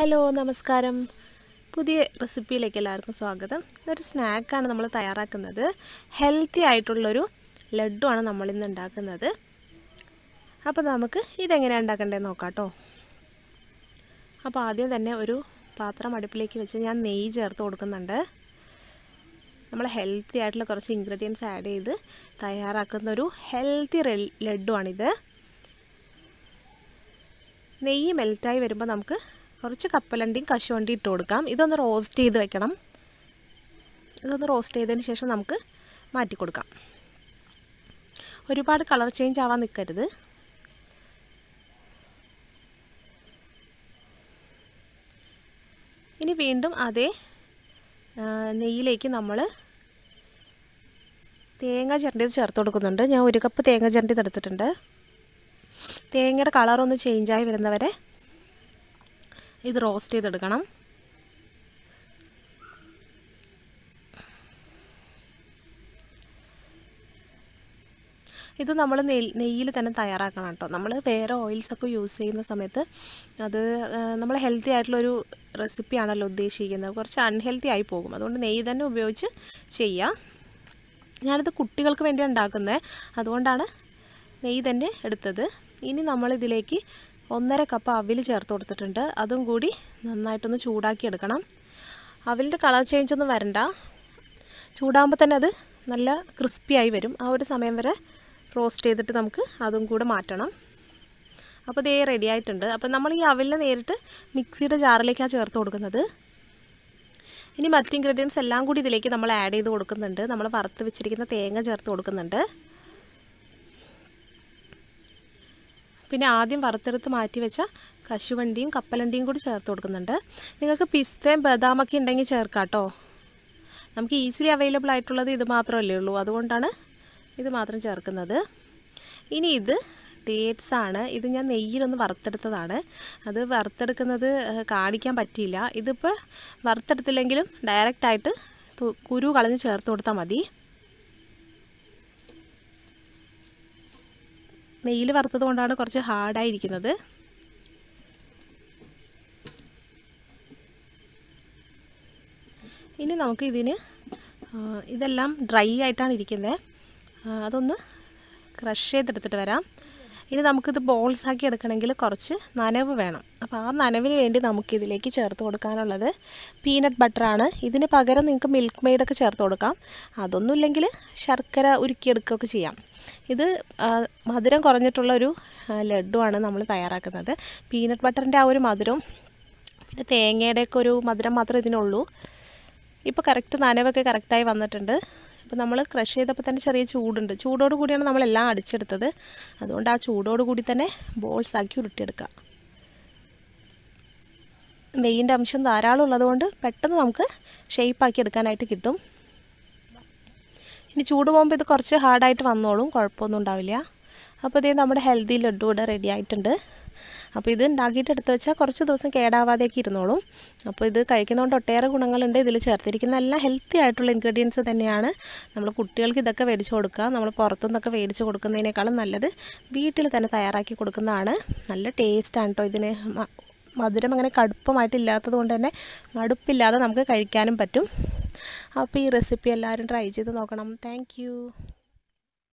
hello നമസ്കാരം പുതിയ റെസിപ്പിയിലേക്ക് എല്ലാവർക്കും സ്വാഗതം ഇതൊരു സ്നാക്കാണ് നമ്മൾ തയ്യാറാക്കുന്നത് ഹെൽത്തി ആയിട്ടുള്ളൊരു ആണ് നമ്മളിന്ന് ഉണ്ടാക്കുന്നത് അപ്പോൾ നമുക്ക് ഇതെങ്ങനെയാണ് ഉണ്ടാക്കേണ്ടത് നോക്കാം കേട്ടോ അപ്പോൾ ആദ്യം തന്നെ ഒരു പാത്രം അടുപ്പിലേക്ക് വെച്ച് ഞാൻ നെയ്യ് ചേർത്ത് കൊടുക്കുന്നുണ്ട് നമ്മൾ ഹെൽത്തി ആയിട്ടുള്ള കുറച്ച് ഇൻഗ്രീഡിയൻസ് ആഡ് ചെയ്ത് തയ്യാറാക്കുന്ന ഒരു ഹെൽത്തി ആണിത് നെയ്യ് മെൽറ്റായി വരുമ്പോൾ നമുക്ക് കുറച്ച് കപ്പലണ്ടിയും കശുവണ്ടി ഇട്ട് കൊടുക്കാം ഇതൊന്ന് റോസ്റ്റ് ചെയ്ത് വെക്കണം ഇതൊന്ന് റോസ്റ്റ് ചെയ്തതിന് ശേഷം നമുക്ക് മാറ്റി കൊടുക്കാം ഒരുപാട് കളർ ചേഞ്ച് ആവാൻ നിൽക്കരുത് ഇനി വീണ്ടും അതേ നെയ്യിലേക്ക് നമ്മൾ തേങ്ങ ചിരണ്ടി ചേർത്ത് കൊടുക്കുന്നുണ്ട് ഞാൻ ഒരു കപ്പ് തേങ്ങ ചിരണ്ടി എടുത്തിട്ടുണ്ട് തേങ്ങയുടെ കളറൊന്ന് ചേഞ്ചായി വരുന്നവരെ ഇത് റോസ്റ്റ് ചെയ്തെടുക്കണം ഇത് നമ്മൾ നെയ് നെയ്യിൽ തന്നെ തയ്യാറാക്കണം കേട്ടോ നമ്മൾ വേറെ ഓയിൽസൊക്കെ യൂസ് ചെയ്യുന്ന സമയത്ത് അത് നമ്മൾ ഹെൽത്തി ആയിട്ടുള്ളൊരു റെസിപ്പിയാണല്ലോ ഉദ്ദേശിക്കുന്നത് കുറച്ച് അൺഹെൽത്തി ആയി പോകും അതുകൊണ്ട് നെയ്യ് തന്നെ ഉപയോഗിച്ച് ചെയ്യാം ഞാനിത് കുട്ടികൾക്ക് വേണ്ടി ഉണ്ടാക്കുന്നത് അതുകൊണ്ടാണ് നെയ്യ് തന്നെ എടുത്തത് ഇനി നമ്മളിതിലേക്ക് ഒന്നര കപ്പ് അവിൽ ചേർത്ത് കൊടുത്തിട്ടുണ്ട് അതും കൂടി നന്നായിട്ടൊന്ന് ചൂടാക്കി എടുക്കണം അവിലിൻ്റെ കളർ ചേഞ്ച് ഒന്നും വരണ്ട ചൂടാകുമ്പോൾ തന്നെ അത് നല്ല ക്രിസ്പിയായി വരും ആ ഒരു സമയം വരെ റോസ്റ്റ് ചെയ്തിട്ട് നമുക്ക് അതും കൂടെ മാറ്റണം അപ്പോൾ ഇതേ റെഡി ആയിട്ടുണ്ട് അപ്പോൾ നമ്മൾ ഈ അവിലിനെ നേരിട്ട് മിക്സിയുടെ ജാറിലേക്കാണ് ചേർത്ത് കൊടുക്കുന്നത് ഇനി മറ്റ് ഇൻഗ്രീഡിയൻസ് എല്ലാം കൂടി ഇതിലേക്ക് നമ്മൾ ആഡ് ചെയ്ത് കൊടുക്കുന്നുണ്ട് നമ്മൾ വറുത്ത് വെച്ചിരിക്കുന്ന തേങ്ങ ചേർത്ത് കൊടുക്കുന്നുണ്ട് പിന്നെ ആദ്യം വറുത്തെടുത്ത് മാറ്റി വെച്ച കശുവണ്ടിയും കപ്പലണ്ടിയും കൂടി ചേർത്ത് കൊടുക്കുന്നുണ്ട് നിങ്ങൾക്ക് പിസ്തയും ബദാമൊക്കെ ഉണ്ടെങ്കിൽ ചേർക്കാം കേട്ടോ നമുക്ക് ഈസിലി അവൈലബിൾ ആയിട്ടുള്ളത് ഇത് മാത്രമല്ലേ ഉള്ളൂ അതുകൊണ്ടാണ് ഇത് മാത്രം ചേർക്കുന്നത് ഇനി ഇത് ഡേറ്റ്സ് ആണ് ഇത് ഞാൻ നെയ്യിലൊന്ന് വറുത്തെടുത്തതാണ് അത് വറുത്തെടുക്കുന്നത് കാണിക്കാൻ പറ്റിയില്ല ഇതിപ്പോൾ വറുത്തെടുത്തില്ലെങ്കിലും ഡയറക്റ്റായിട്ട് കുരു കളഞ്ഞ് ചേർത്ത് കൊടുത്താൽ മതി നെയ്യിൽ വറുത്തത് കൊണ്ടാണ് കുറച്ച് ഹാർഡായിരിക്കുന്നത് ഇനി നമുക്ക് ഇതിന് ഇതെല്ലാം ഡ്രൈ ആയിട്ടാണ് ഇരിക്കുന്നത് അതൊന്ന് ക്രഷ് ചെയ്തെടുത്തിട്ട് വരാം ഇനി നമുക്കിത് ബോൾസാക്കി എടുക്കണമെങ്കിൽ കുറച്ച് നനവ് വേണം അപ്പോൾ ആ നനവിന് വേണ്ടി നമുക്കിതിലേക്ക് ചേർത്ത് കൊടുക്കാനുള്ളത് പീനട്ട് ബട്ടറാണ് ഇതിന് പകരം നിങ്ങൾക്ക് മിൽക്ക് മെയ്ഡൊക്കെ ചേർത്ത് കൊടുക്കാം അതൊന്നും ഇല്ലെങ്കിൽ ശർക്കര ഉരുക്കിയെടുക്കുകയൊക്കെ ചെയ്യാം ഇത് മധുരം കുറഞ്ഞിട്ടുള്ള ഒരു ലഡുവാണ് നമ്മൾ തയ്യാറാക്കുന്നത് പീനട്ട് ബട്ടറിൻ്റെ ആ ഒരു മധുരം പിന്നെ തേങ്ങയുടെയൊക്കെ ഒരു മധുരം മാത്രമേ ഇതിനുള്ളൂ ഇപ്പോൾ കറക്റ്റ് നനവൊക്കെ കറക്റ്റായി വന്നിട്ടുണ്ട് അപ്പോൾ നമ്മൾ ക്രഷ് ചെയ്തപ്പോൾ തന്നെ ചെറിയ ചൂടുണ്ട് ചൂടോട് കൂടിയാണ് നമ്മളെല്ലാം അടിച്ചെടുത്തത് അതുകൊണ്ട് ആ ചൂടോട് കൂടി തന്നെ ബോൾസാക്കി ഉരുട്ടിയെടുക്കാം നെയ്യിൻ്റെ അംശം ധാരാളം ഉള്ളതുകൊണ്ട് പെട്ടെന്ന് നമുക്ക് ഷേപ്പാക്കി എടുക്കാനായിട്ട് കിട്ടും ഇനി ചൂട് പോകുമ്പോൾ ഇത് കുറച്ച് ഹാർഡായിട്ട് വന്നോളും കുഴപ്പമൊന്നും ഉണ്ടാവില്ല അപ്പോൾ ഇതേ നമ്മുടെ ഹെൽത്തി ലഡു ഇവിടെ റെഡി ആയിട്ടുണ്ട് അപ്പോൾ ഇത് ഉണ്ടാക്കിയിട്ട് എടുത്ത് വെച്ചാൽ കുറച്ച് ദിവസം കേടാവാതെയൊക്കെ ഇരുന്നോളും അപ്പോൾ ഇത് കഴിക്കുന്നതുകൊണ്ട് ഒട്ടേറെ ഗുണങ്ങളുണ്ട് ഇതിൽ ചേർത്തിരിക്കുന്ന എല്ലാം ഹെൽത്തി ആയിട്ടുള്ള ഇൻഗ്രീഡിയൻസ് തന്നെയാണ് നമ്മൾ കുട്ടികൾക്ക് ഇതൊക്കെ മേടിച്ച് കൊടുക്കുക നമ്മൾ പുറത്തുനിന്നൊക്കെ മേടിച്ച് കൊടുക്കുന്നതിനേക്കാളും നല്ലത് വീട്ടിൽ തന്നെ തയ്യാറാക്കി കൊടുക്കുന്നതാണ് നല്ല ടേസ്റ്റാണ് കേട്ടോ ഇതിന് മധുരം അങ്ങനെ കടുപ്പമായിട്ടില്ലാത്തത് കൊണ്ട് തന്നെ മടുപ്പില്ലാതെ നമുക്ക് കഴിക്കാനും പറ്റും അപ്പോൾ ഈ റെസിപ്പി എല്ലാവരും ട്രൈ ചെയ്ത് നോക്കണം താങ്ക്